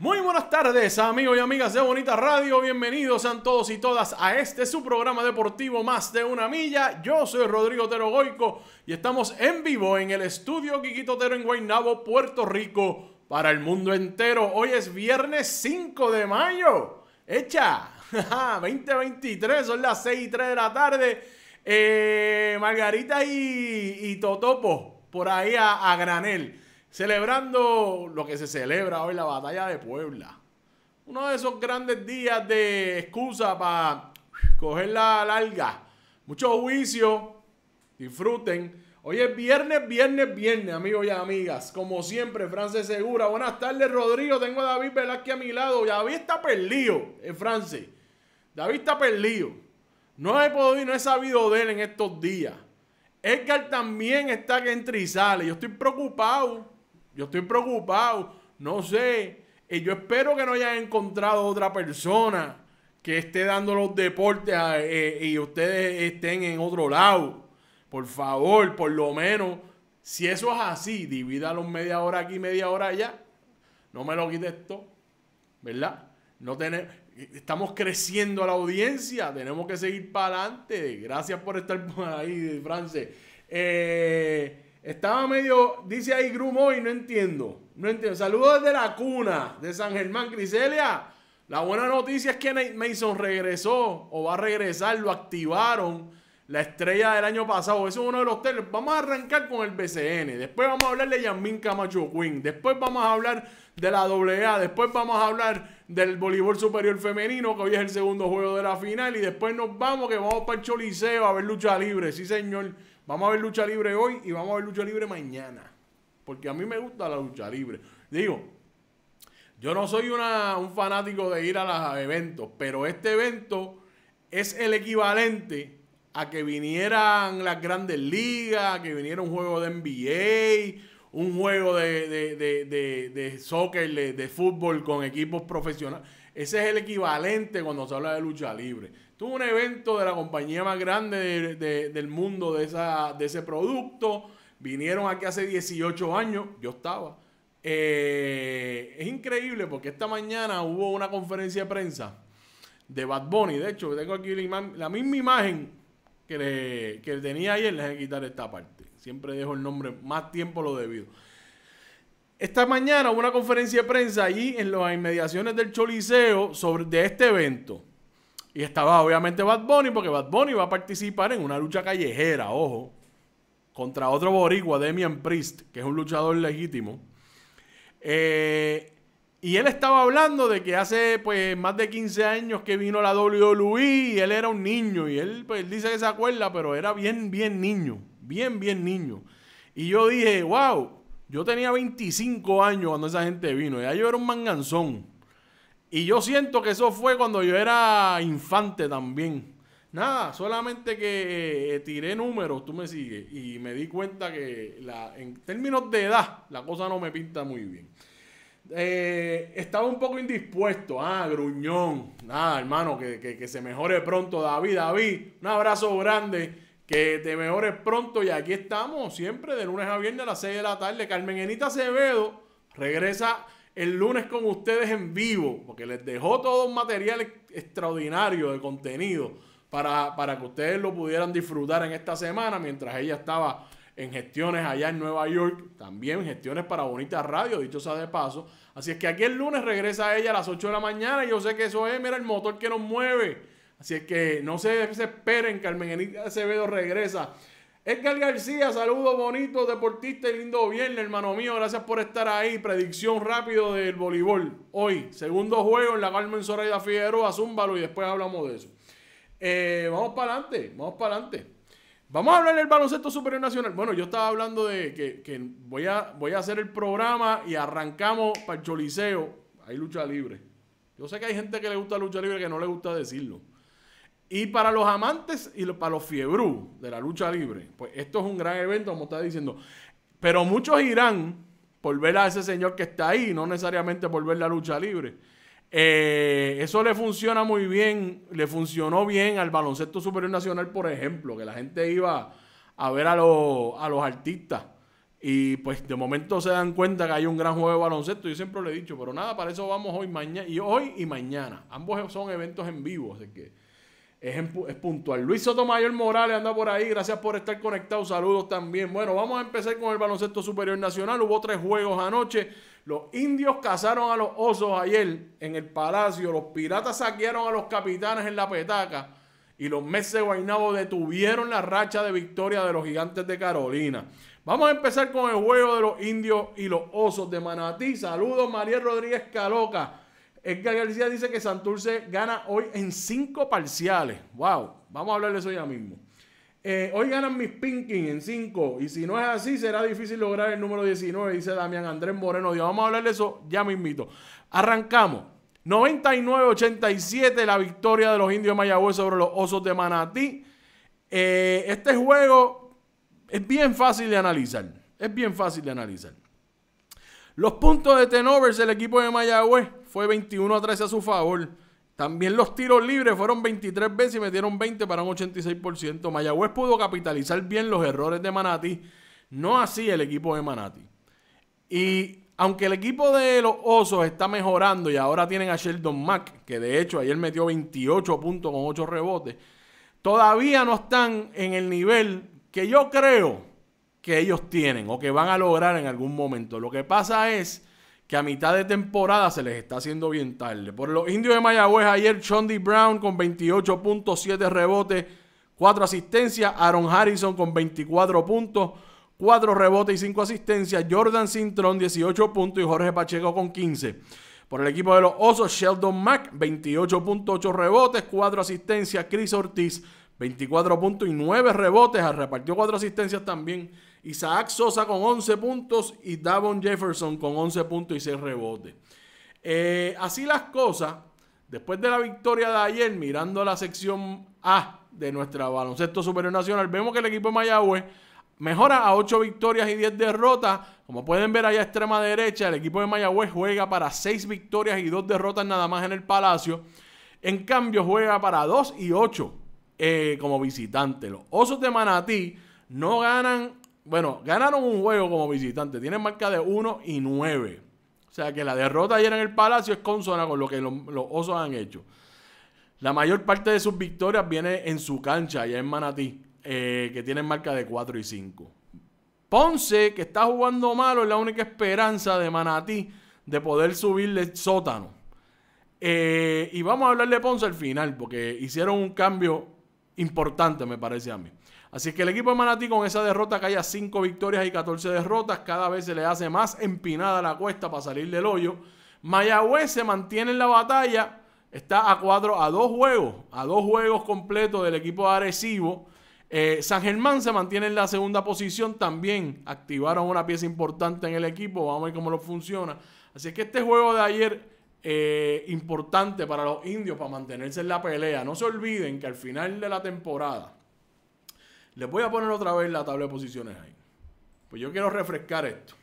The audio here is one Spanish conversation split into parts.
Muy buenas tardes, amigos y amigas de Bonita Radio. Bienvenidos a todos y todas a este su programa deportivo Más de una milla. Yo soy Rodrigo Terogoico Goico y estamos en vivo en el estudio Quiquito Tero en Guaynabo, Puerto Rico, para el mundo entero. Hoy es viernes 5 de mayo. Hecha 2023, son las 6 y 3 de la tarde. Eh, Margarita y, Totopo por ahí a granel celebrando lo que se celebra hoy, la batalla de Puebla. Uno de esos grandes días de excusa para coger la larga. Mucho juicio, disfruten. Hoy es viernes, viernes, viernes, amigos y amigas. Como siempre, France Segura. Buenas tardes, Rodrigo. Tengo a David Velázquez a mi lado. David está perdido, en Francés. David está perdido. No he podido, no he sabido de él en estos días. Edgar también está que entra y sale. Yo estoy preocupado. Yo estoy preocupado, no sé. Eh, yo espero que no hayan encontrado otra persona que esté dando los deportes eh, y ustedes estén en otro lado. Por favor, por lo menos, si eso es así, los media hora aquí, media hora allá. No me lo quites esto, ¿verdad? No tenemos, estamos creciendo la audiencia, tenemos que seguir para adelante. Gracias por estar ahí, France. Eh, estaba medio, dice ahí Grumoy, y no entiendo. No entiendo. Saludos desde la cuna de San Germán, Criselia. La buena noticia es que Mason regresó o va a regresar, lo activaron. La estrella del año pasado, eso es uno de los temas, Vamos a arrancar con el BCN. Después vamos a hablar de yamín Camacho Quinn, Después vamos a hablar de la AA. Después vamos a hablar del voleibol superior femenino, que hoy es el segundo juego de la final. Y después nos vamos, que vamos para el Choliseo a ver lucha libre. Sí, señor. Vamos a ver lucha libre hoy y vamos a ver lucha libre mañana. Porque a mí me gusta la lucha libre. Digo, yo no soy una, un fanático de ir a los eventos, pero este evento es el equivalente a que vinieran las grandes ligas, a que viniera un juego de NBA, un juego de, de soccer, de, fútbol con equipos profesionales. Ese es el equivalente cuando se habla de lucha libre un evento de la compañía más grande del mundo de, de ese producto. Vinieron aquí hace 18 años. Yo estaba. Eh, es increíble porque esta mañana hubo una conferencia de prensa de Bad Bunny. De hecho, tengo aquí la, misma imagen que, tenía ayer. Les voy a quitar esta parte. Siempre dejo el nombre más tiempo lo debido. Esta mañana hubo una conferencia de prensa allí en las inmediaciones del Choliseo sobre, de este evento. Y estaba obviamente Bad Bunny, porque Bad Bunny va a participar en una lucha callejera, ojo, contra otro boricua, Demian Priest, que es un luchador legítimo. Eh, y él estaba hablando de que hace pues más de 15 años que vino la WWE y él era un niño. Y él, pues, él dice que se acuerda, pero era bien, bien niño. Bien, bien niño. Y yo dije, wow, yo tenía 25 años cuando esa gente vino. Ya yo era un manganzón. Y yo siento que eso fue cuando yo era infante también. Nada, solamente que eh, tiré números, tú me sigues, y me di cuenta que en términos de edad, la cosa no me pinta muy bien. Eh, estaba un poco indispuesto. Ah, gruñón. Nada, hermano, que, que, se mejore pronto, David. David, un abrazo grande. Que te mejores pronto. Y aquí estamos siempre de lunes a viernes a las 6 de la tarde. Carmen Enita Acevedo regresa el lunes con ustedes en vivo, porque les dejó todo un material extraordinario de contenido para, para que ustedes lo pudieran disfrutar en esta semana mientras ella estaba en gestiones allá en Nueva York, también gestiones para Bonita Radio, dicho sea de paso. Así es que aquí el lunes regresa ella a las 8 de la mañana y yo sé que eso es, mira, el motor que nos mueve. Así es que no se desesperen, Carmen Enita Acevedo regresa Edgar García, saludos bonitos, deportista y lindo viernes, hermano mío. Gracias por estar ahí. Predicción rápido del voleibol hoy. Segundo juego en la Carmen Soraya Figueroa, Zúmbalo y después hablamos de eso. Eh, vamos para adelante, vamos para adelante. Vamos a hablar del baloncesto superior nacional. Bueno, yo estaba hablando de que, voy, a, voy a hacer el programa y arrancamos para el Choliseo. Hay lucha libre. Yo sé que hay gente que le gusta lucha libre que no le gusta decirlo. Y para los amantes y para los fiebrú de la lucha libre, pues esto es un gran evento, como está diciendo. Pero muchos irán por ver a ese señor que está ahí, no necesariamente por ver la lucha libre. Eh, eso le funciona muy bien, le funcionó bien al baloncesto superior nacional, por ejemplo, que la gente iba a ver a, los, a los artistas y pues de momento se dan cuenta que hay un gran juego de baloncesto. Yo siempre le he dicho, pero nada, para eso vamos hoy, mañana, y hoy y mañana. Ambos son eventos en vivo, así que es, puntual. Luis Sotomayor Morales anda por ahí. Gracias por estar conectado. Saludos también. Bueno, vamos a empezar con el baloncesto superior nacional. Hubo tres juegos anoche. Los indios cazaron a los osos ayer en el Palacio. Los piratas saquearon a los capitanes en la petaca. Y los meses de detuvieron la racha de victoria de los gigantes de Carolina. Vamos a empezar con el juego de los indios y los osos de Manatí. Saludos, María Rodríguez Caloca. Edgar García dice que Santurce gana hoy en cinco parciales. Wow, vamos a hablar de eso ya mismo. Eh, hoy ganan mis Pinkins en cinco. y si no es así será difícil lograr el número 19, dice Damián Andrés Moreno. vamos a hablar de eso ya mismito. Arrancamos. 99-87 la victoria de los indios de Mayagüez sobre los osos de Manatí. Eh, este juego es bien fácil de analizar. Es bien fácil de analizar. Los puntos de tenovers del equipo de Mayagüez fue 21 a 13 a su favor. También los tiros libres fueron 23 veces y metieron 20 para un 86%. Mayagüez pudo capitalizar bien los errores de Manati. No así el equipo de Manati. Y aunque el equipo de los Osos está mejorando y ahora tienen a Sheldon Mack, que de hecho ayer metió 28 puntos con 8 rebotes, todavía no están en el nivel que yo creo que ellos tienen o que van a lograr en algún momento. Lo que pasa es que a mitad de temporada se les está haciendo bien tarde. Por los indios de Mayagüez, ayer Chondi Brown con 28.7 rebotes, 4 asistencias. Aaron Harrison con 24 puntos, 4 rebotes y 5 asistencias. Jordan sintron 18 puntos y Jorge Pacheco con 15. Por el equipo de los Osos, Sheldon Mack, 28.8 rebotes, 4 asistencias. Chris Ortiz, 24 puntos y 9 rebotes. Repartió 4 asistencias también. Isaac Sosa con 11 puntos y Davon Jefferson con 11 puntos y 6 rebotes. Eh, así las cosas, después de la victoria de ayer, mirando la sección A de nuestra baloncesto superior nacional, vemos que el equipo de Mayagüez mejora a 8 victorias y 10 derrotas. Como pueden ver allá a extrema derecha, el equipo de Mayagüez juega para 6 victorias y 2 derrotas nada más en el Palacio. En cambio, juega para 2 y 8 eh, como visitante. Los Osos de Manatí no ganan bueno, ganaron un juego como visitante. Tienen marca de 1 y 9. O sea que la derrota ayer en el Palacio es consona con lo que los, osos han hecho. La mayor parte de sus victorias viene en su cancha, allá en Manatí, eh, que tienen marca de 4 y 5. Ponce, que está jugando malo, es la única esperanza de Manatí de poder subirle el sótano. Eh, y vamos a hablar de Ponce al final, porque hicieron un cambio importante, me parece a mí. Así que el equipo de Manatí con esa derrota que haya 5 victorias y 14 derrotas, cada vez se le hace más empinada la cuesta para salir del hoyo. Mayagüez se mantiene en la batalla, está a cuatro, a dos juegos, a dos juegos completos del equipo agresivo. Eh, San Germán se mantiene en la segunda posición, también activaron una pieza importante en el equipo, vamos a ver cómo lo funciona. Así que este juego de ayer eh, importante para los indios para mantenerse en la pelea. No se olviden que al final de la temporada, les voy a poner otra vez la tabla de posiciones ahí. Pues yo quiero refrescar esto.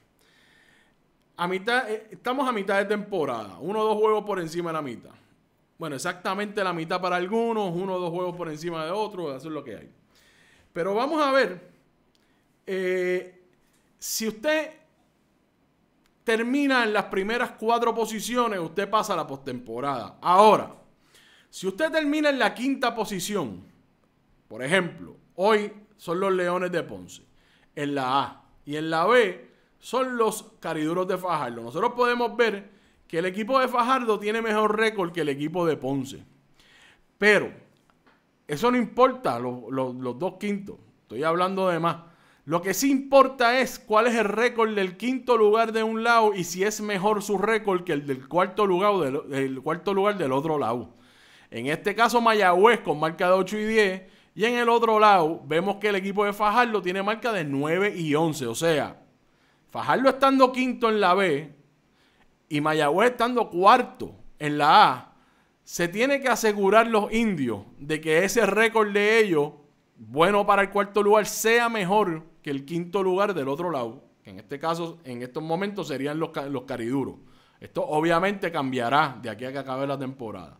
A mitad, eh, estamos a mitad de temporada. Uno o dos juegos por encima de la mitad. Bueno, exactamente la mitad para algunos, uno o dos juegos por encima de otros, eso es lo que hay. Pero vamos a ver, eh, si usted termina en las primeras cuatro posiciones, usted pasa a la postemporada. Ahora, si usted termina en la quinta posición, por ejemplo, Hoy son los Leones de Ponce, en la A. Y en la B son los Cariduros de Fajardo. Nosotros podemos ver que el equipo de Fajardo tiene mejor récord que el equipo de Ponce. Pero eso no importa, los, dos quintos. Estoy hablando de más. Lo que sí importa es cuál es el récord del quinto lugar de un lado y si es mejor su récord que el del cuarto lugar del, cuarto lugar del otro lado. En este caso, Mayagüez con marca de 8 y 10 y en el otro lado, vemos que el equipo de Fajardo tiene marca de 9 y 11. O sea, Fajardo estando quinto en la B y Mayagüez estando cuarto en la A, se tiene que asegurar los indios de que ese récord de ellos, bueno para el cuarto lugar, sea mejor que el quinto lugar del otro lado. Que en este caso, en estos momentos serían los, los cariduros. Esto obviamente cambiará de aquí a que acabe la temporada.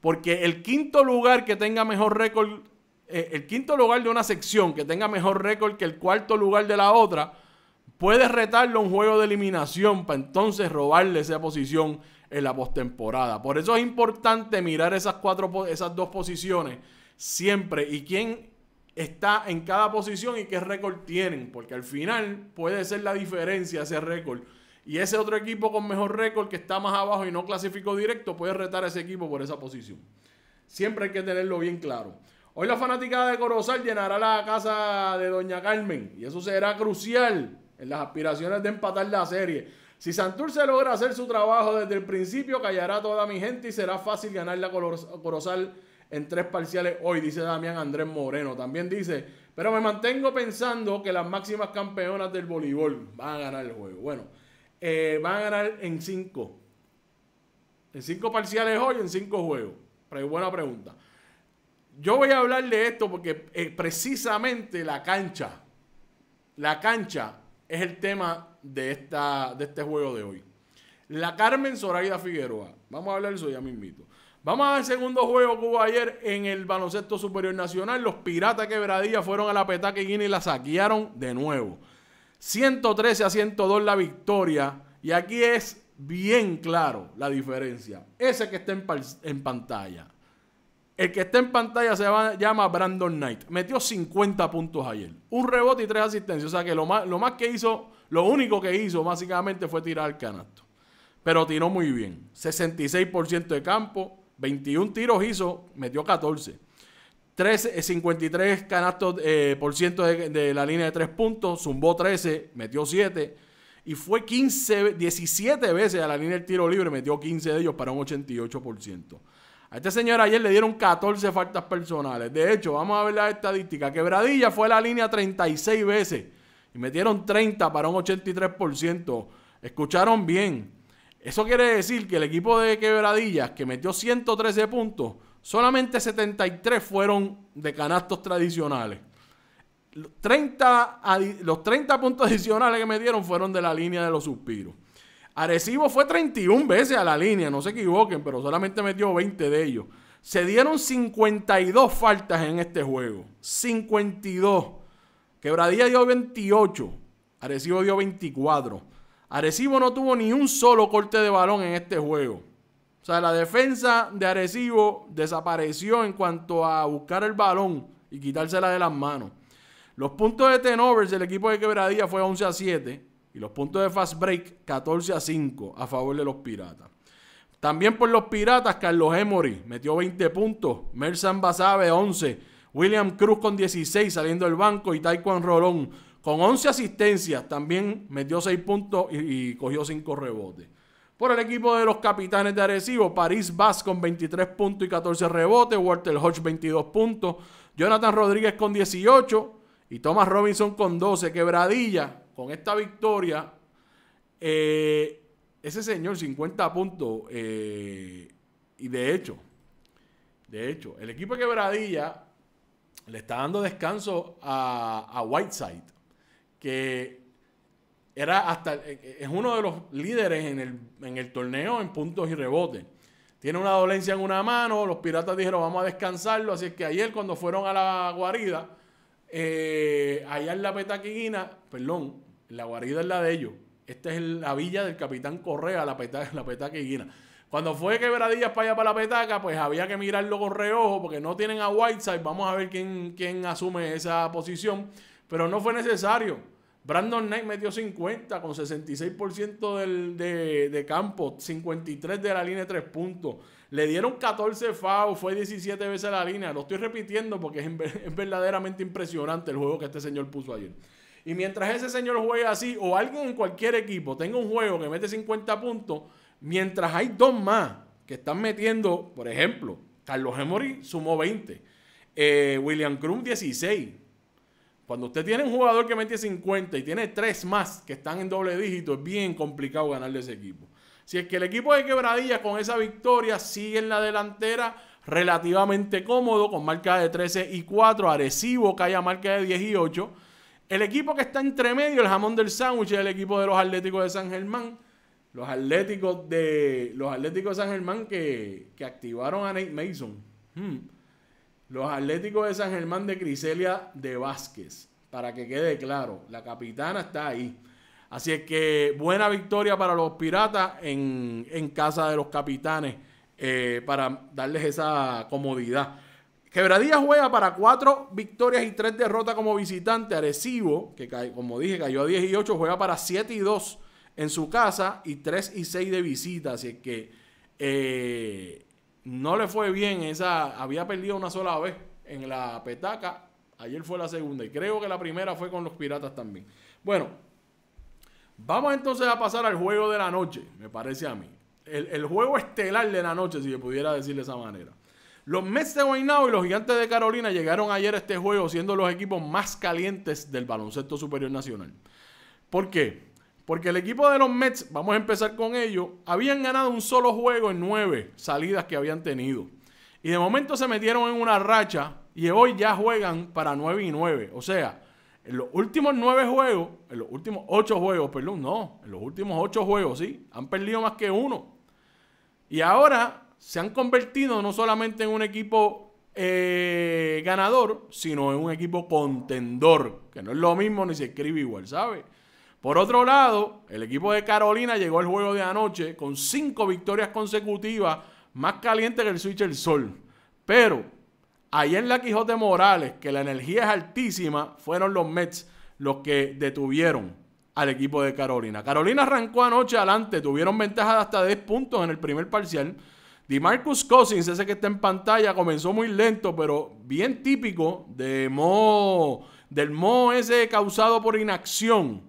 Porque el quinto lugar que tenga mejor récord eh, el quinto lugar de una sección que tenga mejor récord que el cuarto lugar de la otra, puede retarlo a un juego de eliminación para entonces robarle esa posición en la postemporada. Por eso es importante mirar esas, cuatro, esas dos posiciones siempre y quién está en cada posición y qué récord tienen, porque al final puede ser la diferencia ese récord. Y ese otro equipo con mejor récord que está más abajo y no clasificó directo puede retar a ese equipo por esa posición. Siempre hay que tenerlo bien claro. Hoy la fanática de Corozal llenará la casa de Doña Carmen y eso será crucial en las aspiraciones de empatar la serie. Si Santurce logra hacer su trabajo desde el principio, callará toda mi gente y será fácil ganar la Corozal en tres parciales hoy, dice Damián Andrés Moreno. También dice, pero me mantengo pensando que las máximas campeonas del voleibol van a ganar el juego. Bueno, eh, van a ganar en cinco. En cinco parciales hoy, en cinco juegos. Pero buena pregunta. Yo voy a hablar de esto porque eh, precisamente la cancha, la cancha es el tema de, esta, de este juego de hoy. La Carmen Zoraida Figueroa. Vamos a hablar de eso ya invito. Vamos al segundo juego que hubo ayer en el baloncesto superior nacional. Los piratas Quebradillas fueron a la petaca y Guinea y la saquearon de nuevo. 113 a 102 la victoria. Y aquí es bien claro la diferencia. Ese que está en pantalla. El que está en pantalla se llama, Brandon Knight. Metió 50 puntos ayer. Un rebote y tres asistencias. O sea que lo más, que hizo, lo único que hizo básicamente fue tirar el canasto. Pero tiró muy bien. 66% de campo, 21 tiros hizo, metió 14. 13, 53 canastos eh, por ciento de, la línea de 3 puntos, zumbó 13, metió 7 y fue 17 veces a la línea del tiro libre, metió 15 de ellos para un 88%. A este señor ayer le dieron 14 faltas personales. De hecho, vamos a ver la estadística. Quebradilla fue la línea 36 veces y metieron 30 para un 83%. Escucharon bien. Eso quiere decir que el equipo de Quebradillas, que metió 113 puntos, solamente 73 fueron de canastos tradicionales. los 30 puntos adicionales que metieron fueron de la línea de los suspiros. Arecibo fue 31 veces a la línea, no se equivoquen, pero solamente metió 20 de ellos. Se dieron 52 faltas en este juego. 52. Quebradilla dio 28. Arecibo dio 24. Arecibo no tuvo ni un solo corte de balón en este juego. O sea, la defensa de Arecibo desapareció en cuanto a buscar el balón y quitársela de las manos. Los puntos de tenovers del equipo de Quebradilla fue 11 a 7. Y los puntos de fast break, 14 a 5 a favor de los Piratas. También por los Piratas, Carlos Emory metió 20 puntos. Mersan Basabe, 11. William Cruz con 16 saliendo del banco. Y Taekwondo Rolón con 11 asistencias. También metió 6 puntos y, cogió 5 rebotes. Por el equipo de los capitanes de Arecibo, París Vaz con 23 puntos y 14 rebotes, Walter Hodge 22 puntos, Jonathan Rodríguez con 18 y Thomas Robinson con 12. Quebradilla con esta victoria, eh, ese señor 50 puntos, eh, y de hecho, de hecho, el equipo de quebradilla le está dando descanso a, Whiteside, que era hasta, es uno de los líderes en el, torneo en puntos y rebotes. Tiene una dolencia en una mano, los piratas dijeron vamos a descansarlo, así es que ayer cuando fueron a la guarida, eh, allá en la petaquina, perdón, la guarida es la de ellos. Esta es la villa del capitán Correa, la petaca, la petaca Guina. Cuando fue quebradillas para allá para la petaca, pues había que mirarlo con reojo porque no tienen a Whiteside. Vamos a ver quién, asume esa posición. Pero no fue necesario. Brandon Knight metió 50 con 66% del, de, de, campo, 53 de la línea de 3 puntos. Le dieron 14 fouls, fue 17 veces la línea. Lo estoy repitiendo porque es verdaderamente impresionante el juego que este señor puso ayer. Y mientras ese señor juegue así, o alguien en cualquier equipo tenga un juego que mete 50 puntos, mientras hay dos más que están metiendo, por ejemplo, Carlos Emory sumó 20, eh, William Crum 16. Cuando usted tiene un jugador que mete 50 y tiene tres más que están en doble dígito, es bien complicado ganarle ese equipo. Si es que el equipo de Quebradilla con esa victoria sigue en la delantera relativamente cómodo con marca de 13 y 4, agresivo que haya marca de 10 y 8 el equipo que está entre medio, el jamón del sándwich, es el equipo de los Atléticos de San Germán. Los Atléticos de, los atléticos de San Germán que, que activaron a Nate Mason. Hmm. Los Atléticos de San Germán de Criselia de Vázquez. Para que quede claro, la capitana está ahí. Así es que buena victoria para los piratas en, en casa de los capitanes eh, para darles esa comodidad. Quebradilla juega para cuatro victorias y tres derrotas como visitante. Arecibo, que como dije cayó a 10 y 8, juega para 7 y 2 en su casa y 3 y 6 de visita. Así que eh, no le fue bien. Esa, había perdido una sola vez en la petaca. Ayer fue la segunda y creo que la primera fue con los Piratas también. Bueno, vamos entonces a pasar al juego de la noche, me parece a mí. El, el juego estelar de la noche, si se pudiera decir de esa manera. Los Mets de Guaynabo y los Gigantes de Carolina llegaron ayer a este juego siendo los equipos más calientes del baloncesto superior nacional. ¿Por qué? Porque el equipo de los Mets, vamos a empezar con ellos, habían ganado un solo juego en nueve salidas que habían tenido. Y de momento se metieron en una racha y hoy ya juegan para nueve y nueve. O sea, en los últimos nueve juegos, en los últimos ocho juegos, perdón, no, en los últimos ocho juegos, sí, han perdido más que uno. Y ahora se han convertido no solamente en un equipo eh, ganador, sino en un equipo contendor, que no es lo mismo ni se escribe igual, ¿sabes? Por otro lado, el equipo de Carolina llegó al juego de anoche con cinco victorias consecutivas, más caliente que el switch el sol. Pero ahí en la Quijote Morales, que la energía es altísima, fueron los Mets los que detuvieron al equipo de Carolina. Carolina arrancó anoche adelante, tuvieron ventaja de hasta 10 puntos en el primer parcial. DeMarcus Cousins, ese que está en pantalla, comenzó muy lento, pero bien típico de Mo, del Mo ese causado por inacción.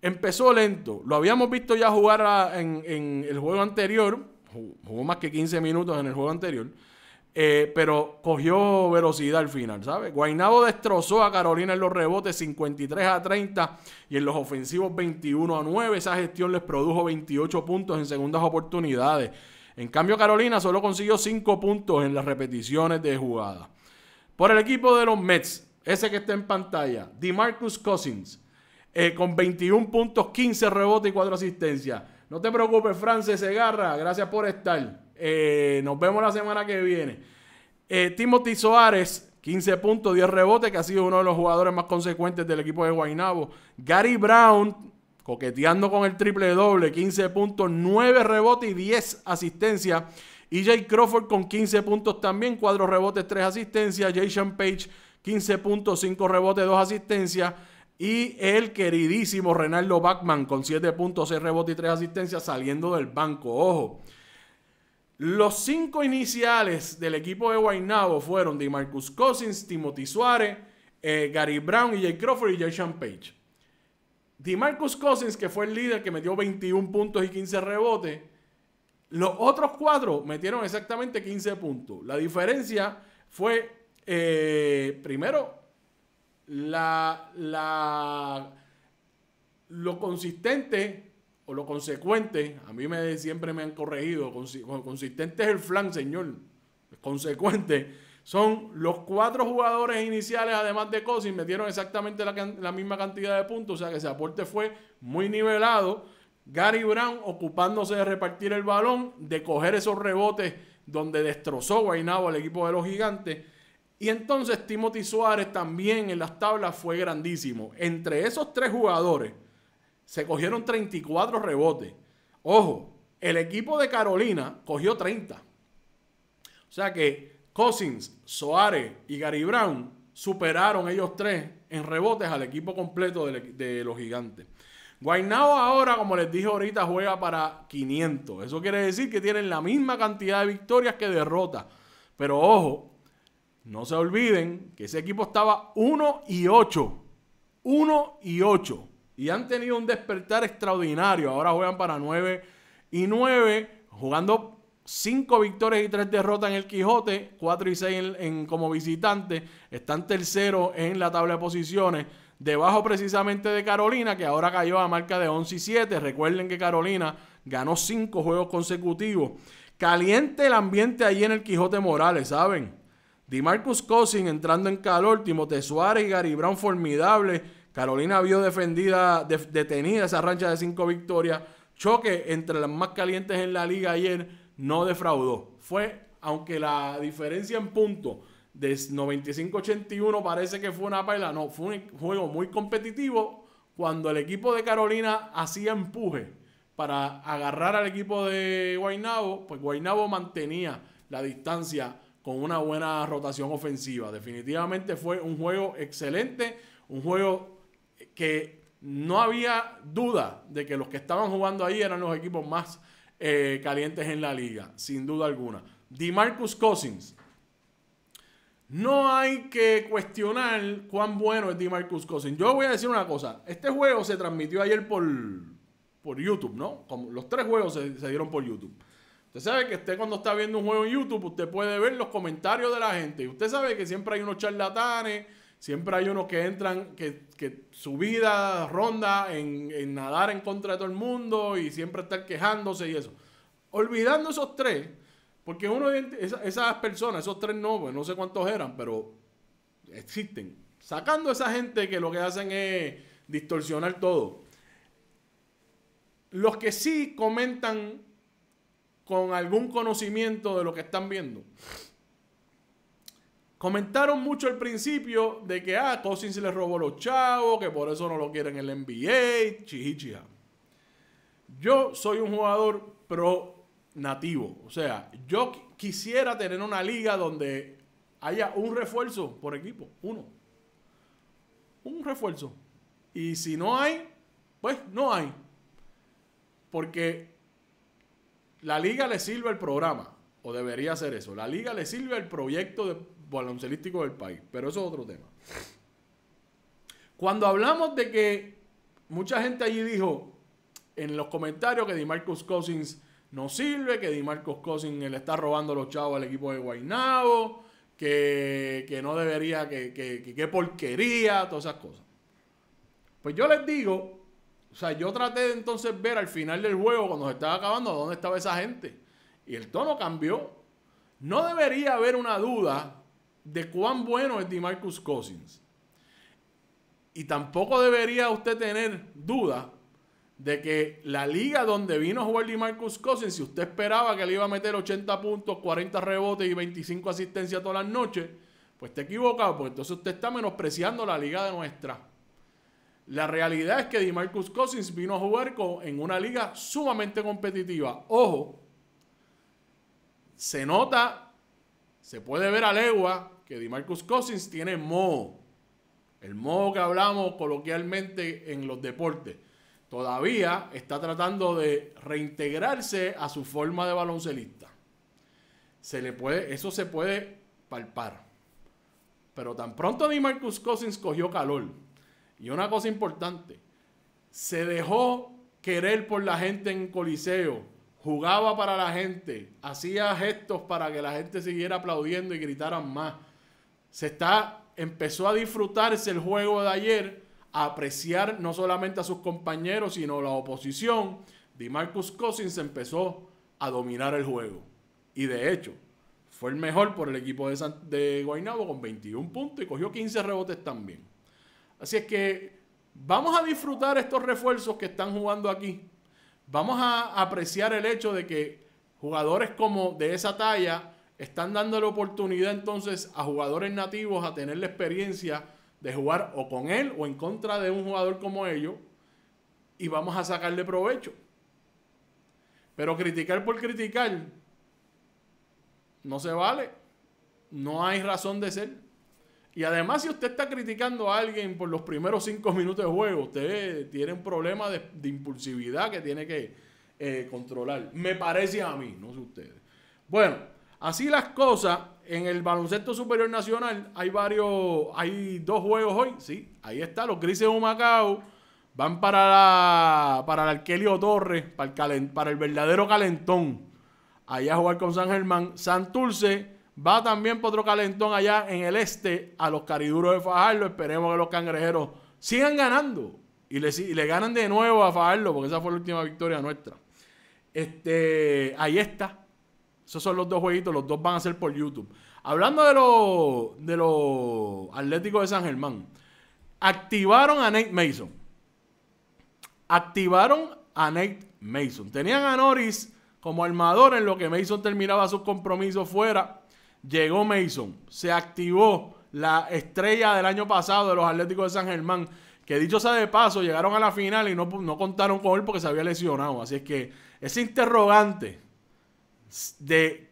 Empezó lento. Lo habíamos visto ya jugar en, el juego anterior. Jugó más que 15 minutos en el juego anterior. Eh, pero cogió velocidad al final, ¿sabes? Guainabo destrozó a Carolina en los rebotes 53 a 30 y en los ofensivos 21 a 9. Esa gestión les produjo 28 puntos en segundas oportunidades. En cambio, Carolina solo consiguió 5 puntos en las repeticiones de jugada. Por el equipo de los Mets, ese que está en pantalla, DeMarcus Cousins, eh, con 21 puntos, 15 rebotes y 4 asistencias. No te preocupes, Frances Segarra, gracias por estar. Eh, nos vemos la semana que viene. Eh, Timothy Soares, 15 puntos, 10 rebotes, que ha sido uno de los jugadores más consecuentes del equipo de Guaynabo. Gary Brown, coqueteando con el triple doble, 15 puntos, 9 rebotes y 10 asistencias. Y Jay Crawford con 15 puntos también, 4 rebotes, 3 asistencias. Jason Page, 15 puntos, 5 rebotes, 2 asistencias. Y el queridísimo Renaldo Bachman con 7 puntos, 6 rebotes y 3 asistencias saliendo del banco. Ojo. Los cinco iniciales del equipo de Guaynabo fueron de Marcus Cousins, Timothy Suárez, eh, Gary Brown y Jay Crawford y Jay Sean Page marcus Cousins, que fue el líder que metió 21 puntos y 15 rebotes, los otros cuatro metieron exactamente 15 puntos. La diferencia fue, eh, primero, la, la, lo consistente o lo consecuente. A mí me, siempre me han corregido. Consistente es el flan, señor. Consecuente son los cuatro jugadores iniciales, además de Cousins, metieron exactamente la, misma cantidad de puntos, o sea que ese aporte fue muy nivelado. Gary Brown ocupándose de repartir el balón, de coger esos rebotes donde destrozó Guainabo al equipo de los gigantes. Y entonces Timothy Suárez también en las tablas fue grandísimo. Entre esos tres jugadores se cogieron 34 rebotes. Ojo, el equipo de Carolina cogió 30. O sea que Cousins, Soares y Gary Brown superaron ellos tres en rebotes al equipo completo de, los gigantes. Guainao ahora, como les dije ahorita, juega para 500. Eso quiere decir que tienen la misma cantidad de victorias que derrotas. Pero ojo, no se olviden que ese equipo estaba 1 y 8. 1 y 8. Y han tenido un despertar extraordinario. Ahora juegan para 9 y 9, jugando Cinco victorias y tres derrotas en el Quijote, 4 y 6 en, como visitante. Están tercero en la tabla de posiciones, debajo precisamente de Carolina, que ahora cayó a marca de 11 y 7. Recuerden que Carolina ganó cinco juegos consecutivos. Caliente el ambiente allí en el Quijote Morales, ¿saben? Marcus Cousin entrando en calor, Timote Suárez y Gary Brown formidable. Carolina vio defendida, detenida esa rancha de cinco victorias. Choque entre las más calientes en la liga ayer no defraudó. Fue, aunque la diferencia en puntos de 95-81 parece que fue una paila, no, fue un juego muy competitivo cuando el equipo de Carolina hacía empuje para agarrar al equipo de Guainabo, pues Guainabo mantenía la distancia con una buena rotación ofensiva. Definitivamente fue un juego excelente, un juego que no había duda de que los que estaban jugando ahí eran los equipos más eh, calientes en la liga, sin duda alguna. DeMarcus Cousins. No hay que cuestionar cuán bueno es DeMarcus Cousins. Yo voy a decir una cosa. Este juego se transmitió ayer por, por YouTube, ¿no? Como los tres juegos se, dieron por YouTube. Usted sabe que usted cuando está viendo un juego en YouTube, usted puede ver los comentarios de la gente. Y usted sabe que siempre hay unos charlatanes siempre hay unos que entran, que, su vida ronda en, nadar en contra de todo el mundo y siempre están quejándose y eso. Olvidando esos tres, porque uno, esas personas, esos tres no, pues no sé cuántos eran, pero existen. Sacando a esa gente que lo que hacen es distorsionar todo. Los que sí comentan con algún conocimiento de lo que están viendo Comentaron mucho al principio de que ah, se le robó los chavos, que por eso no lo quieren en el NBA, chichicha. Yo soy un jugador pro nativo, o sea, yo quisiera tener una liga donde haya un refuerzo por equipo, uno. Un refuerzo. Y si no hay, pues no hay. Porque la liga le sirve al programa, o debería ser eso. La liga le sirve al proyecto de baloncelístico del país. Pero eso es otro tema. Cuando hablamos de que mucha gente allí dijo en los comentarios que marcos Cousins no sirve, que Marcos Cousins le está robando los chavos al equipo de Guaynabo, que, que no debería, que, que, que porquería, todas esas cosas. Pues yo les digo, o sea, yo traté de entonces ver al final del juego, cuando se estaba acabando, dónde estaba esa gente. Y el tono cambió. No debería haber una duda de cuán bueno es DeMarcus Cousins. Y tampoco debería usted tener duda de que la liga donde vino a jugar DeMarcus Cousins, si usted esperaba que le iba a meter 80 puntos, 40 rebotes y 25 asistencias todas las noches, pues te equivocado, porque entonces usted está menospreciando la liga de nuestra. La realidad es que DeMarcus Cousins vino a jugar en una liga sumamente competitiva. Ojo, se nota se puede ver a legua que Marcus Cousins tiene moho. El moho que hablamos coloquialmente en los deportes. Todavía está tratando de reintegrarse a su forma de baloncelista. Se le puede, eso se puede palpar. Pero tan pronto Di Marcus Cousins cogió calor. Y una cosa importante, se dejó querer por la gente en Coliseo jugaba para la gente, hacía gestos para que la gente siguiera aplaudiendo y gritaran más. Se está, empezó a disfrutarse el juego de ayer, a apreciar no solamente a sus compañeros, sino la oposición. Marcus Cousins empezó a dominar el juego. Y de hecho, fue el mejor por el equipo de, San, de Guaynabo con 21 puntos y cogió 15 rebotes también. Así es que vamos a disfrutar estos refuerzos que están jugando aquí vamos a apreciar el hecho de que jugadores como de esa talla están dando la oportunidad entonces a jugadores nativos a tener la experiencia de jugar o con él o en contra de un jugador como ellos y vamos a sacarle provecho. Pero criticar por criticar no se vale. No hay razón de ser. Y además, si usted está criticando a alguien por los primeros cinco minutos de juego, usted tiene un problema de, impulsividad que tiene que eh, controlar. Me parece a mí, no sé ustedes. Bueno, así las cosas. En el baloncesto superior nacional hay varios, hay dos juegos hoy, sí. Ahí está, los grises de Macao van para para el Arquelio Torres, para el, verdadero calentón. Allá a jugar con San Germán. San Tulce Va también por otro calentón allá en el este a los cariduros de Fajardo. Esperemos que los cangrejeros sigan ganando y le, ganan de nuevo a Fajardo, porque esa fue la última victoria nuestra. Este, ahí está. Esos son los dos jueguitos, los dos van a ser por YouTube. Hablando de los de los Atléticos de San Germán, activaron a Nate Mason. Activaron a Nate Mason. Tenían a Norris como armador en lo que Mason terminaba sus compromisos fuera llegó Mason, se activó la estrella del año pasado de los Atléticos de San Germán, que dicho sea de paso, llegaron a la final y no, contaron con él porque se había lesionado. Así es que ese interrogante de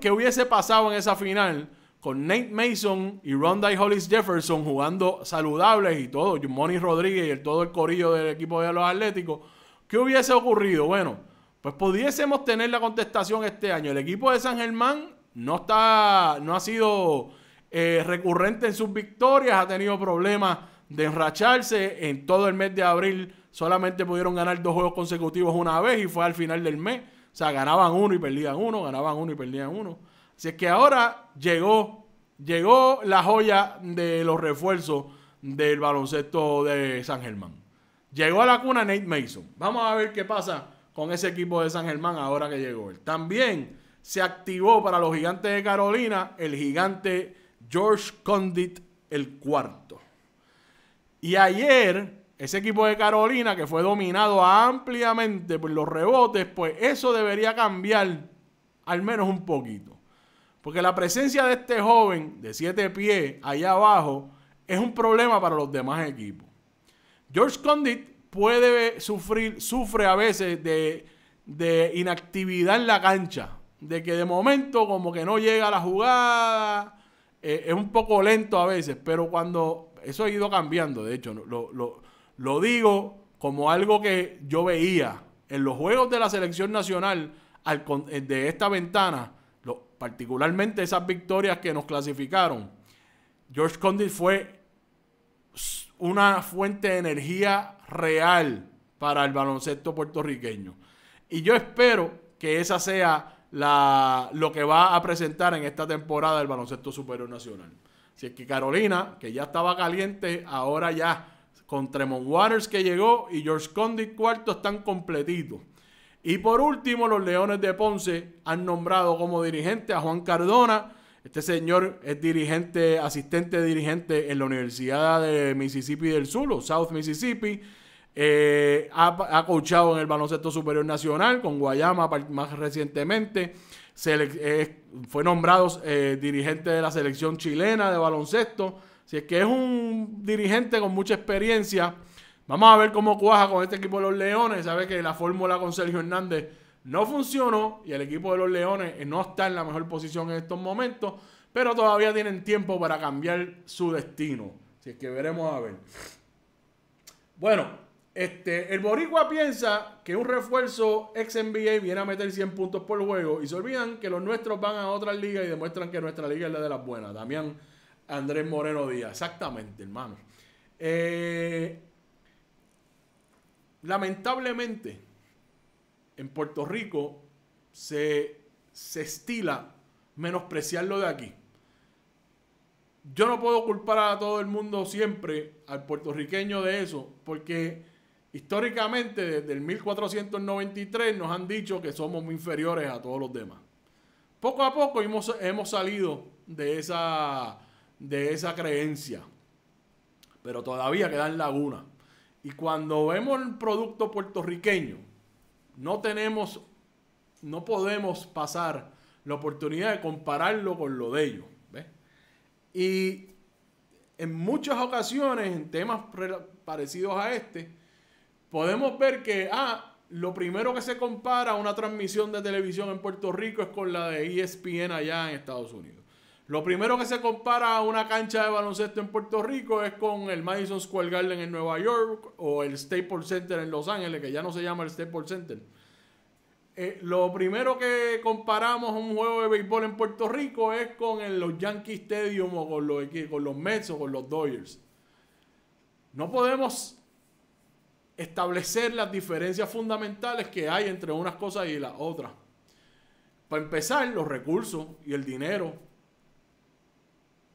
qué hubiese pasado en esa final con Nate Mason y y Hollis Jefferson jugando saludables y todo, Moni Rodríguez y todo el corillo del equipo de los Atléticos, ¿qué hubiese ocurrido? Bueno, pues pudiésemos tener la contestación este año. El equipo de San Germán no, está, no ha sido eh, recurrente en sus victorias, ha tenido problemas de enracharse. En todo el mes de abril solamente pudieron ganar dos juegos consecutivos una vez y fue al final del mes. O sea, ganaban uno y perdían uno, ganaban uno y perdían uno. Así es que ahora llegó, llegó la joya de los refuerzos del baloncesto de San Germán. Llegó a la cuna Nate Mason. Vamos a ver qué pasa con ese equipo de San Germán ahora que llegó él. También se activó para los gigantes de Carolina el gigante George Condit, el cuarto. Y ayer, ese equipo de Carolina que fue dominado ampliamente por los rebotes, pues eso debería cambiar al menos un poquito. Porque la presencia de este joven de siete pies allá abajo es un problema para los demás equipos. George Condit puede sufrir, sufre a veces de, de inactividad en la cancha, de que de momento como que no llega a la jugada, eh, es un poco lento a veces, pero cuando eso ha ido cambiando, de hecho, lo, digo como algo que yo veía en los juegos de la selección nacional eh, de esta ventana, particularmente esas victorias que nos clasificaron. George Condit fue una fuente de energía real para el baloncesto puertorriqueño. Y yo espero que esa sea la, lo que va a presentar en esta temporada el baloncesto superior nacional. Si es que Carolina, que ya estaba caliente, ahora ya con Tremont Waters que llegó y George Condit cuarto están completitos. Y por último, los Leones de Ponce han nombrado como dirigente a Juan Cardona. Este señor es dirigente, asistente dirigente en la Universidad de Mississippi del Sur, o South Mississippi. Eh, ha, coachado en el baloncesto superior nacional con Guayama más recientemente. fue nombrado eh, dirigente de la selección chilena de baloncesto. si es que es un dirigente con mucha experiencia. Vamos a ver cómo cuaja con este equipo de los Leones. Sabe que la fórmula con Sergio Hernández no funcionó y el equipo de los Leones eh, no está en la mejor posición en estos momentos, pero todavía tienen tiempo para cambiar su destino. Así es que veremos a ver. Bueno, este, el Boricua piensa que un refuerzo ex NBA viene a meter 100 puntos por juego y se olvidan que los nuestros van a otras ligas y demuestran que nuestra liga es la de las buenas. Damián Andrés Moreno Díaz, exactamente, hermano. Eh, lamentablemente, en Puerto Rico se, se estila menospreciar lo de aquí. Yo no puedo culpar a todo el mundo siempre, al puertorriqueño de eso, porque históricamente desde el 1493 nos han dicho que somos muy inferiores a todos los demás. Poco a poco hemos, salido de esa, de esa creencia, pero todavía quedan lagunas. Y cuando vemos el producto puertorriqueño, no tenemos, no podemos pasar la oportunidad de compararlo con lo de ellos. Y en muchas ocasiones, en temas parecidos a este, podemos ver que, ah, lo primero que se compara a una transmisión de televisión en Puerto Rico es con la de ESPN allá en Estados Unidos. Lo primero que se compara a una cancha de baloncesto en Puerto Rico es con el Madison Square Garden en Nueva York o el Staples Center en Los Ángeles, que ya no se llama el Staples Center. Eh, lo primero que comparamos un juego de béisbol en Puerto Rico es con los Yankee Stadium o con los, con los Mets o con los Dodgers. No podemos establecer las diferencias fundamentales que hay entre unas cosas y las otras. Para empezar, los recursos y el dinero.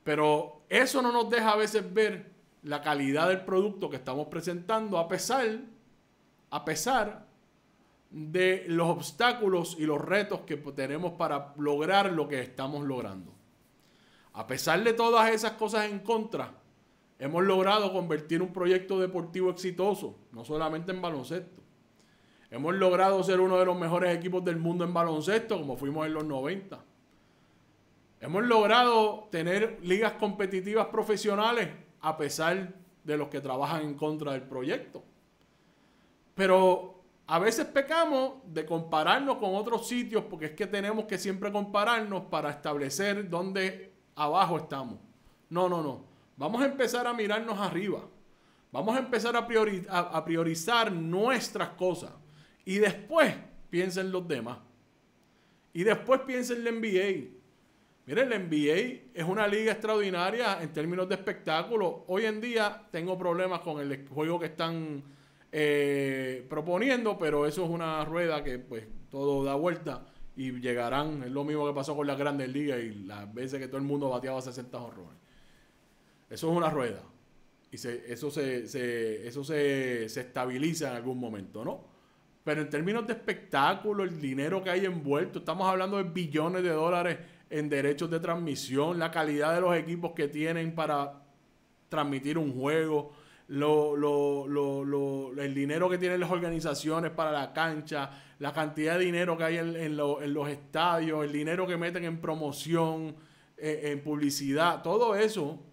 Pero eso no nos deja a veces ver la calidad del producto que estamos presentando a pesar, a pesar de los obstáculos y los retos que tenemos para lograr lo que estamos logrando. A pesar de todas esas cosas en contra, Hemos logrado convertir un proyecto deportivo exitoso, no solamente en baloncesto. Hemos logrado ser uno de los mejores equipos del mundo en baloncesto, como fuimos en los 90. Hemos logrado tener ligas competitivas profesionales a pesar de los que trabajan en contra del proyecto. Pero a veces pecamos de compararnos con otros sitios porque es que tenemos que siempre compararnos para establecer dónde abajo estamos. No, no, no. Vamos a empezar a mirarnos arriba. Vamos a empezar a, priorizar nuestras cosas. Y después piensen los demás. Y después piensen la NBA. Miren, la NBA es una liga extraordinaria en términos de espectáculo. Hoy en día tengo problemas con el juego que están eh, proponiendo, pero eso es una rueda que pues todo da vuelta y llegarán. Es lo mismo que pasó con las grandes ligas y las veces que todo el mundo bateaba 60 horrores. Eso es una rueda. Y eso, se, eso se, estabiliza en algún momento, ¿no? Pero en términos de espectáculo, el dinero que hay envuelto, estamos hablando de billones de dólares en derechos de transmisión, la calidad de los equipos que tienen para transmitir un juego, lo, lo, el dinero que tienen las organizaciones para la cancha, la cantidad de dinero que hay en, los estadios, el dinero que meten en promoción, eh, en publicidad, todo eso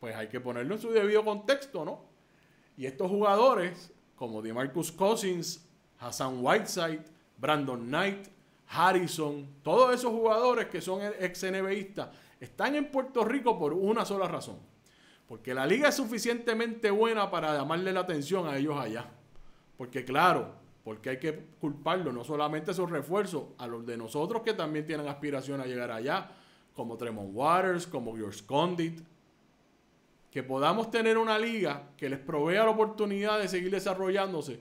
pues hay que ponerlo en su debido contexto, ¿no? Y estos jugadores, como DeMarcus Cousins, Hassan Whiteside, Brandon Knight, Harrison, todos esos jugadores que son ex NBAistas, están en Puerto Rico por una sola razón. Porque la liga es suficientemente buena para llamarle la atención a ellos allá. Porque claro, porque hay que culparlo, no solamente a sus refuerzos, a los de nosotros que también tienen aspiración a llegar allá, como Tremont Waters, como George Condit, que podamos tener una liga que les provea la oportunidad de seguir desarrollándose,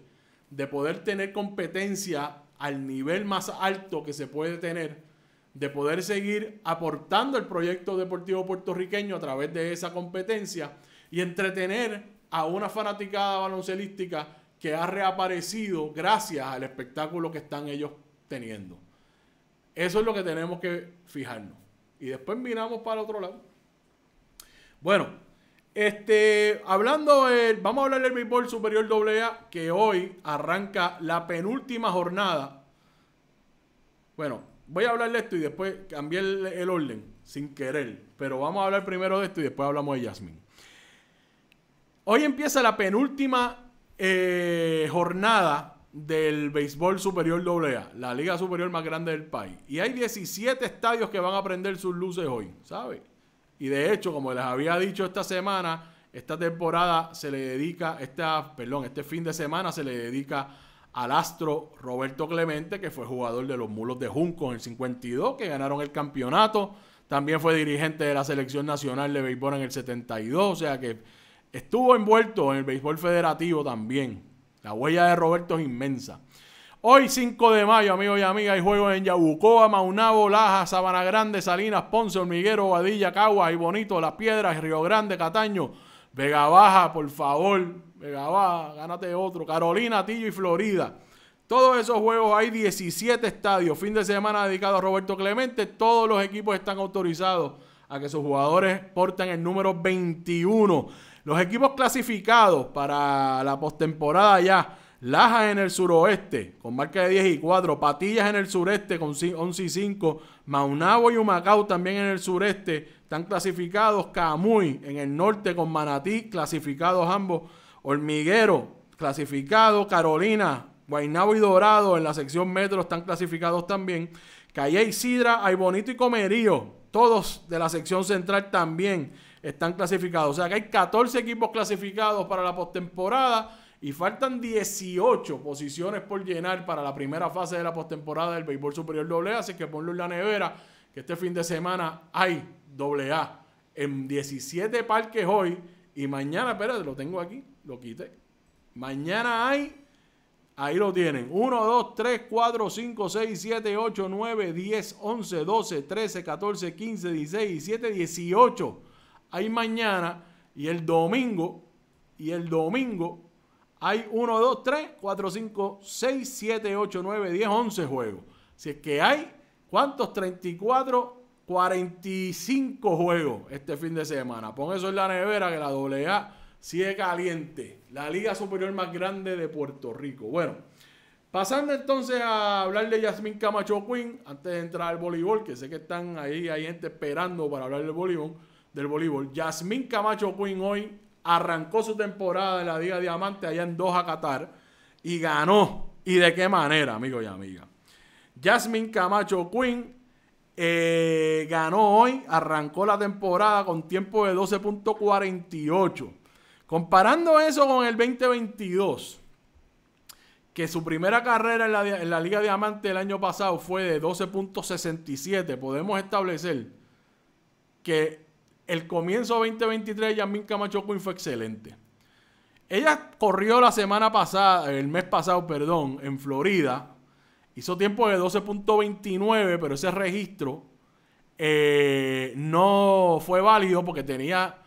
de poder tener competencia al nivel más alto que se puede tener, de poder seguir aportando el proyecto deportivo puertorriqueño a través de esa competencia y entretener a una fanaticada baloncelística que ha reaparecido gracias al espectáculo que están ellos teniendo. Eso es lo que tenemos que fijarnos. Y después miramos para el otro lado. Bueno, este, hablando, vamos a hablar del béisbol superior AA, que hoy arranca la penúltima jornada. Bueno, voy a hablar de esto y después cambié el, orden, sin querer. Pero vamos a hablar primero de esto y después hablamos de Jasmine. Hoy empieza la penúltima eh, jornada del béisbol superior AA, la liga superior más grande del país. Y hay 17 estadios que van a prender sus luces hoy, ¿sabes? Y de hecho, como les había dicho esta semana, esta temporada se le dedica, esta, perdón, este fin de semana se le dedica al astro Roberto Clemente, que fue jugador de los Mulos de Junco en el 52, que ganaron el campeonato. También fue dirigente de la Selección Nacional de Béisbol en el 72, o sea que estuvo envuelto en el béisbol federativo también. La huella de Roberto es inmensa. Hoy 5 de mayo, amigos y amigas, hay juegos en Yabucoa, Maunabo, Laja, Sabana Grande, Salinas, Ponce, Hormiguero, Badilla, Cagua y Bonito, Las Piedras, Río Grande, Cataño, Vega Baja, por favor, Vega Baja, gánate otro, Carolina, Tillo y Florida. Todos esos juegos hay 17 estadios, fin de semana dedicado a Roberto Clemente, todos los equipos están autorizados a que sus jugadores porten el número 21. Los equipos clasificados para la postemporada ya Laja en el suroeste con marca de 10 y 4, Patillas en el sureste con 11 y 5, Maunabo y Humacao también en el sureste están clasificados, Camuy en el norte con Manatí, clasificados ambos, Hormiguero clasificado, Carolina, Guainabo y Dorado en la sección metro están clasificados también, Calle y Sidra, Aybonito y Comerío, todos de la sección central también están clasificados. O sea que hay 14 equipos clasificados para la postemporada y faltan 18 posiciones por llenar para la primera fase de la postemporada del béisbol superior doble Así que ponlo en la nevera, que este fin de semana hay doble A en 17 parques hoy. Y mañana, espérate, lo tengo aquí, lo quité. Mañana hay, ahí lo tienen, 1, 2, 3, 4, 5, 6, 7, 8, 9, 10, 11, 12, 13, 14, 15, 16, 17, 18. Hay mañana y el domingo, y el domingo hay 1, 2, 3, 4, 5, 6, 7, 8, 9, 10, 11 juegos. Si es que hay, ¿cuántos? 34, 45 juegos este fin de semana. Pon eso en la nevera que la AA sigue caliente. La liga superior más grande de Puerto Rico. Bueno, pasando entonces a hablar de Yasmín Camacho Quinn, antes de entrar al voleibol, que sé que están ahí, hay gente esperando para hablar del voleibol. Del voleibol. Yasmín Camacho Quinn hoy arrancó su temporada en la Liga Diamante allá en Doha, Qatar, y ganó. ¿Y de qué manera, amigos y amigas? Jasmine Camacho Quinn eh, ganó hoy, arrancó la temporada con tiempo de 12.48. Comparando eso con el 2022, que su primera carrera en la, en la Liga Diamante el año pasado fue de 12.67, podemos establecer que el comienzo 2023 de Yasmin Camacho fue excelente. Ella corrió la semana pasada, el mes pasado, perdón, en Florida. Hizo tiempo de 12.29, pero ese registro eh, no fue válido porque tenía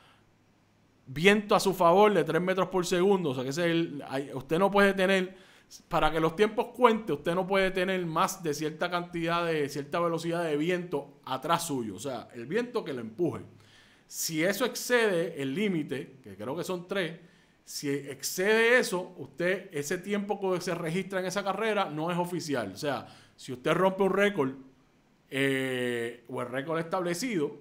viento a su favor de 3 metros por segundo. O sea que es usted no puede tener, para que los tiempos cuente, usted no puede tener más de cierta cantidad de cierta velocidad de viento atrás suyo. O sea, el viento que le empuje. Si eso excede el límite, que creo que son tres, si excede eso, usted, ese tiempo que se registra en esa carrera no es oficial. O sea, si usted rompe un récord eh, o el récord establecido,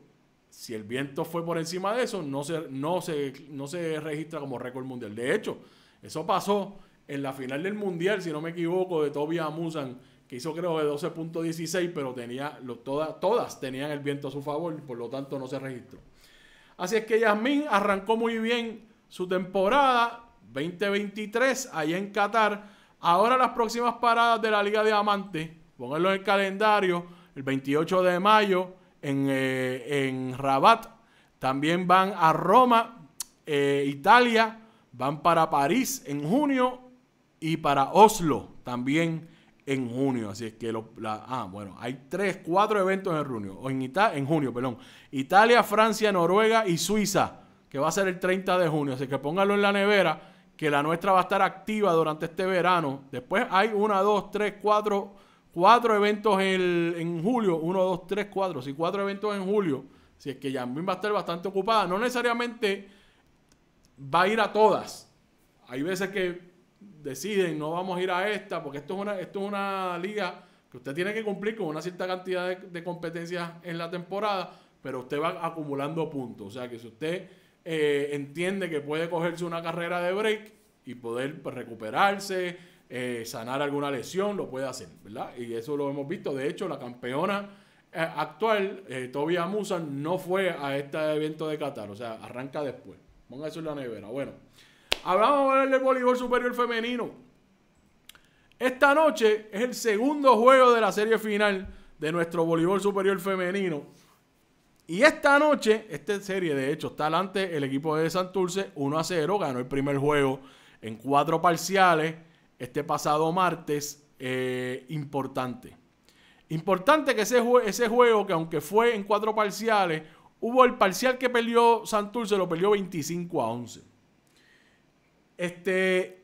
si el viento fue por encima de eso, no se, no se, no se registra como récord mundial. De hecho, eso pasó en la final del mundial, si no me equivoco, de Tobias Musan, que hizo creo de 12.16, pero tenía, todas tenían el viento a su favor, por lo tanto no se registró. Así es que Yasmin arrancó muy bien su temporada 2023 allá en Qatar. Ahora las próximas paradas de la Liga Diamante, pónganlo en el calendario, el 28 de mayo eh, en, Rabat. También van a Roma, eh, Italia, van para París en junio y para Oslo también en junio. Así es que, lo, ah, bueno, hay tres, cuatro eventos en junio, o en, junio, perdón. Italia, Francia, Noruega y Suiza, que va a ser el 30 de junio. Así que póngalo en la nevera, que la nuestra va a estar activa durante este verano. Después hay una, dos, tres, cuatro, cuatro eventos en julio. Uno, dos, tres, cuatro. si cuatro eventos en julio. Así es que Yamín va a estar bastante ocupada. No necesariamente va a ir a todas. Hay veces que deciden, no vamos a ir a esta, porque esto es una, esto es una liga que usted tiene que cumplir con una cierta cantidad de, competencias en la temporada, pero usted va acumulando puntos. O sea que si usted eh, entiende que puede cogerse una carrera de break y poder pues, recuperarse, eh, sanar alguna lesión, lo puede hacer, ¿verdad? Y eso lo hemos visto. De hecho, la campeona eh, actual, eh, Tobia Musa, no fue a este evento de Qatar, o sea, arranca después. Ponga eso en la nevera. Bueno. Hablamos del voleibol superior femenino. Esta noche es el segundo juego de la serie final de nuestro voleibol superior femenino. Y esta noche, esta serie de hecho está delante el equipo de Santurce 1 a 0, ganó el primer juego en cuatro parciales este pasado martes. Eh, importante. Importante que ese, ese juego, que aunque fue en cuatro parciales, hubo el parcial que perdió Santurce, lo perdió 25 a 11. Este,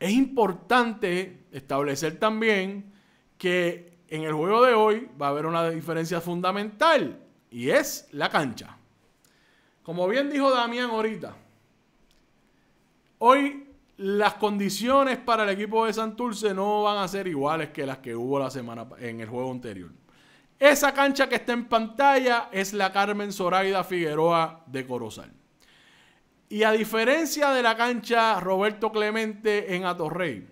es importante establecer también que en el juego de hoy va a haber una diferencia fundamental y es la cancha. Como bien dijo Damián ahorita, hoy las condiciones para el equipo de Santurce no van a ser iguales que las que hubo la semana en el juego anterior. Esa cancha que está en pantalla es la Carmen Zoraida Figueroa de Corozal. Y a diferencia de la cancha Roberto Clemente en Atorrey,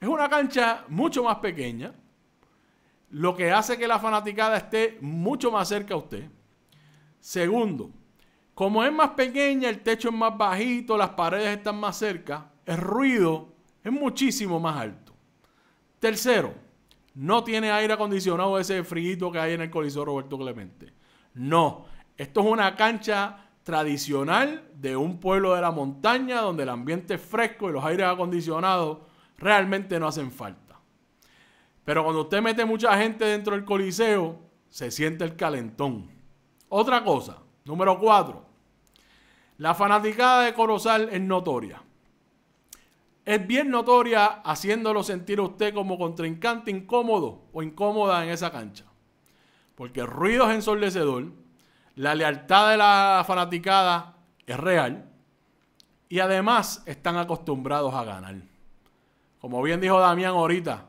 es una cancha mucho más pequeña, lo que hace que la fanaticada esté mucho más cerca a usted. Segundo, como es más pequeña, el techo es más bajito, las paredes están más cerca, el ruido es muchísimo más alto. Tercero, no tiene aire acondicionado ese frío que hay en el Coliseo Roberto Clemente. No, esto es una cancha tradicional de un pueblo de la montaña donde el ambiente es fresco y los aires acondicionados realmente no hacen falta. Pero cuando usted mete mucha gente dentro del coliseo, se siente el calentón. Otra cosa, número cuatro, la fanaticada de Corozal es notoria. Es bien notoria haciéndolo sentir a usted como contrincante incómodo o incómoda en esa cancha. Porque ruidos ruido ensordecedor, la lealtad de la fanaticada es real. Y además están acostumbrados a ganar. Como bien dijo Damián ahorita,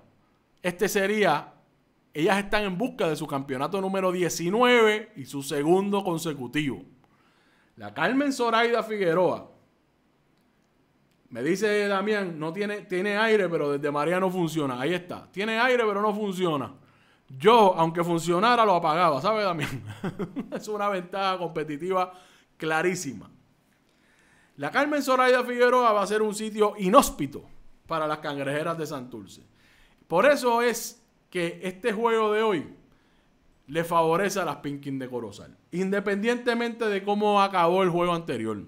este sería, ellas están en busca de su campeonato número 19 y su segundo consecutivo. La Carmen Zoraida Figueroa, me dice Damián, no tiene, tiene aire, pero desde María no funciona. Ahí está. Tiene aire, pero no funciona. Yo, aunque funcionara, lo apagaba, ¿sabes, Damián? es una ventaja competitiva clarísima. La Carmen Zoraida Figueroa va a ser un sitio inhóspito para las cangrejeras de Santurce. Por eso es que este juego de hoy le favorece a las Pinkin de Corozal, independientemente de cómo acabó el juego anterior.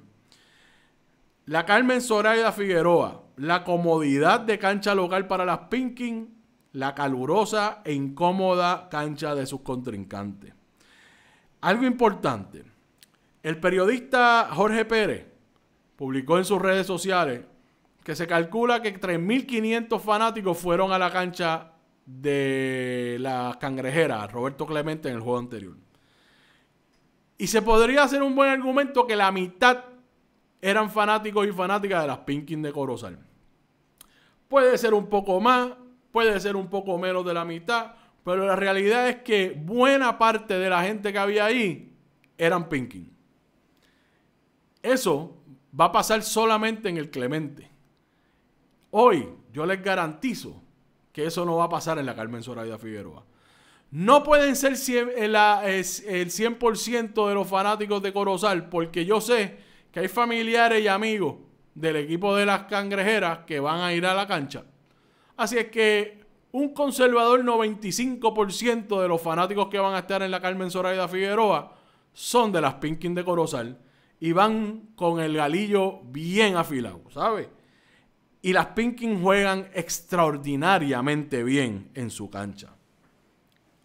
La Carmen Zoraida Figueroa, la comodidad de cancha local para las Pinkin la calurosa e incómoda cancha de sus contrincantes. Algo importante, el periodista Jorge Pérez publicó en sus redes sociales que se calcula que 3.500 fanáticos fueron a la cancha de la cangrejera, Roberto Clemente, en el juego anterior. Y se podría hacer un buen argumento que la mitad eran fanáticos y fanáticas de las Pinkins de Corozal. Puede ser un poco más, puede ser un poco menos de la mitad, pero la realidad es que buena parte de la gente que había ahí eran Pinkin. Eso va a pasar solamente en el Clemente. Hoy yo les garantizo que eso no va a pasar en la Carmen Zoraida Figueroa. No pueden ser eh, el 100% de los fanáticos de Corozal, porque yo sé que hay familiares y amigos del equipo de las cangrejeras que van a ir a la cancha. Así es que un conservador 95% de los fanáticos que van a estar en la Carmen Zoraida Figueroa son de las Pinkins de Corozal y van con el galillo bien afilado, ¿sabes? Y las Pinkins juegan extraordinariamente bien en su cancha.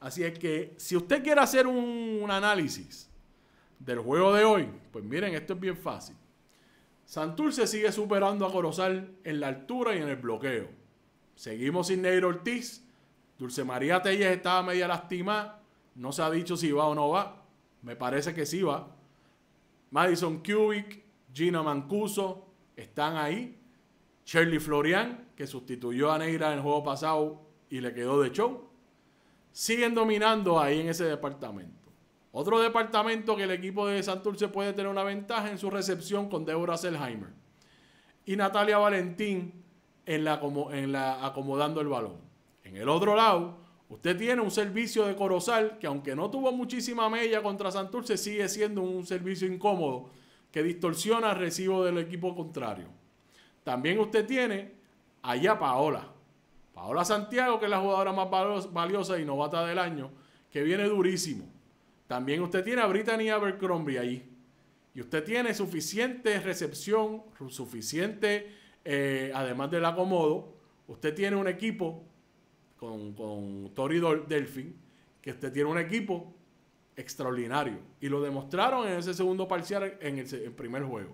Así es que si usted quiere hacer un, un análisis del juego de hoy, pues miren, esto es bien fácil. se sigue superando a Corozal en la altura y en el bloqueo. Seguimos sin negro Ortiz. Dulce María Telles estaba media lastimada. No se ha dicho si va o no va. Me parece que sí va. Madison Kubik, Gina Mancuso están ahí. Shirley Florian, que sustituyó a Neira en el juego pasado y le quedó de show. Siguen dominando ahí en ese departamento. Otro departamento que el equipo de Santurce puede tener una ventaja en su recepción con Deborah Selheimer. Y Natalia Valentín en la, como, en la acomodando el balón. En el otro lado, usted tiene un servicio de Corozal que aunque no tuvo muchísima mella contra Santurce, sigue siendo un servicio incómodo que distorsiona el recibo del equipo contrario. También usted tiene allá Paola. Paola Santiago, que es la jugadora más valiosa y novata del año, que viene durísimo. También usted tiene a Brittany Abercrombie ahí. Y usted tiene suficiente recepción, suficiente eh, además del acomodo, usted tiene un equipo con, con Tori Delfin, que usted tiene un equipo extraordinario. Y lo demostraron en ese segundo parcial, en el, primer juego,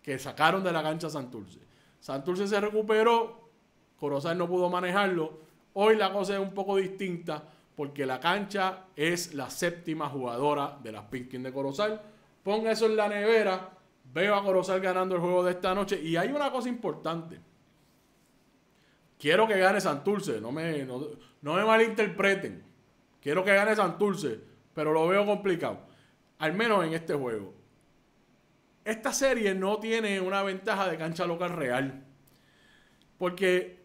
que sacaron de la cancha Santurce. Santurce se recuperó, Corozal no pudo manejarlo. Hoy la cosa es un poco distinta porque la cancha es la séptima jugadora de las Pinkins de Corozal. Ponga eso en la nevera Veo a Corozal ganando el juego de esta noche. Y hay una cosa importante. Quiero que gane Santurce. No me, no, me malinterpreten. Quiero que gane Santurce. Pero lo veo complicado. Al menos en este juego. Esta serie no tiene una ventaja de cancha local real. Porque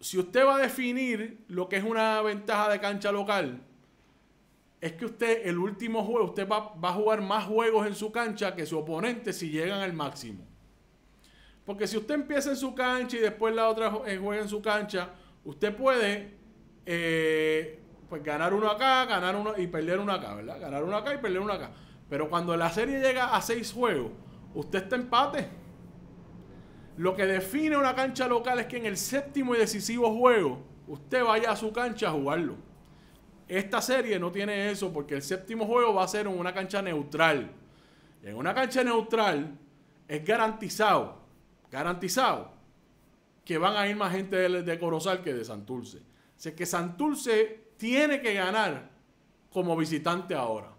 si usted va a definir lo que es una ventaja de cancha local, es que usted, el último juego, usted va, a jugar más juegos en su cancha que su oponente si llegan al máximo. Porque si usted empieza en su cancha y después la otra eh, juega en su cancha, usted puede eh, pues ganar uno acá, ganar uno y perder uno acá, ¿verdad? Ganar uno acá y perder uno acá. Pero cuando la serie llega a seis juegos, usted está empate. Lo que define una cancha local es que en el séptimo y decisivo juego, usted vaya a su cancha a jugarlo. Esta serie no tiene eso porque el séptimo juego va a ser en una cancha neutral. en una cancha neutral es garantizado, garantizado, que van a ir más gente de, Corozal que de Santurce. Así que Santurce tiene que ganar como visitante ahora.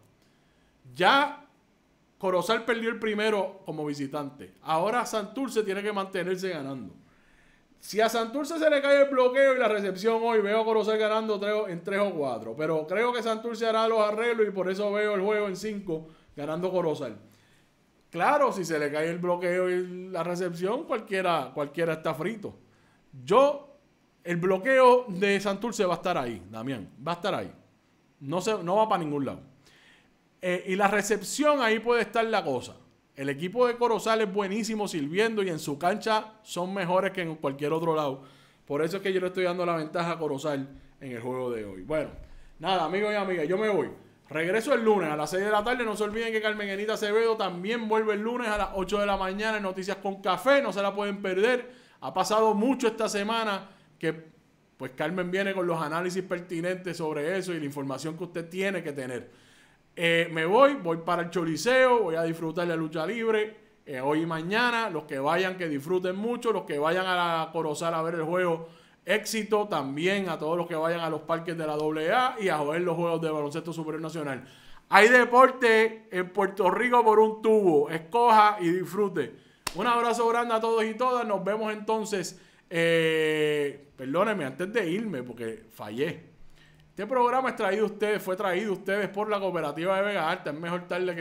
Ya Corozal perdió el primero como visitante. Ahora Santurce tiene que mantenerse ganando. Si a Santurce se le cae el bloqueo y la recepción hoy, veo a Corozal ganando en 3 o 4. Pero creo que Santurce hará los arreglos y por eso veo el juego en 5 ganando Corozal. Claro, si se le cae el bloqueo y la recepción, cualquiera, cualquiera está frito. Yo, el bloqueo de Santurce va a estar ahí, Damián. Va a estar ahí. No, no va para ningún lado. Eh, y la recepción ahí puede estar la cosa. El equipo de Corozal es buenísimo sirviendo y en su cancha son mejores que en cualquier otro lado. Por eso es que yo le estoy dando la ventaja a Corozal en el juego de hoy. Bueno, nada, amigos y amigas, yo me voy. Regreso el lunes a las 6 de la tarde. No se olviden que Carmen Enita Acevedo también vuelve el lunes a las 8 de la mañana en Noticias con Café. No se la pueden perder. Ha pasado mucho esta semana que pues Carmen viene con los análisis pertinentes sobre eso y la información que usted tiene que tener. Eh, me voy, voy para el Choliseo, voy a disfrutar la lucha libre eh, hoy y mañana. Los que vayan, que disfruten mucho. Los que vayan a Corozal a ver el juego, éxito también a todos los que vayan a los parques de la AA y a joder los juegos de baloncesto supranacional, Hay deporte en Puerto Rico por un tubo. Escoja y disfrute. Un abrazo grande a todos y todas. Nos vemos entonces. Eh, perdónenme antes de irme porque fallé. Este programa es traído ustedes, fue traído ustedes por la cooperativa de Vega Alta. Es mejor tarde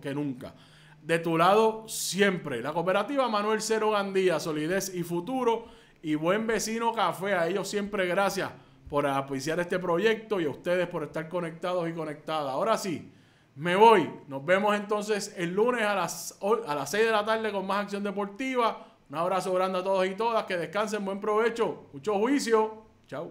que, nunca. De tu lado, siempre. La cooperativa Manuel Cero Gandía, Solidez y Futuro. Y Buen Vecino Café. A ellos siempre gracias por apreciar este proyecto y a ustedes por estar conectados y conectadas. Ahora sí, me voy. Nos vemos entonces el lunes a las, a las 6 de la tarde con más acción deportiva. Un abrazo grande a todos y todas. Que descansen. Buen provecho. Mucho juicio. Chao.